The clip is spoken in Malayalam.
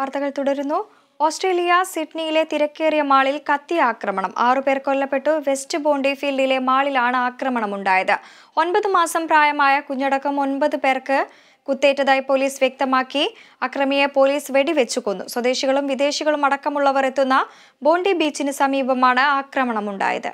വാർത്തകൾ തുടരുന്നു ഓസ്ട്രേലിയ സിഡ്നിയിലെ തിരക്കേറിയ മാളിൽ കത്തി ആക്രമണം ആറുപേർ കൊല്ലപ്പെട്ടു വെസ്റ്റ് ബോണ്ടി ഫീൽഡിലെ മാളിലാണ് ആക്രമണമുണ്ടായത് ഒൻപത് മാസം പ്രായമായ കുഞ്ഞടക്കം ഒൻപത് പേർക്ക് കുത്തേറ്റതായി പോലീസ് വ്യക്തമാക്കി അക്രമിയെ പോലീസ് വെടിവെച്ചു കൊന്നു സ്വദേശികളും വിദേശികളും അടക്കമുള്ളവർ എത്തുന്ന ബോണ്ടി ബീച്ചിന് സമീപമാണ് ആക്രമണമുണ്ടായത്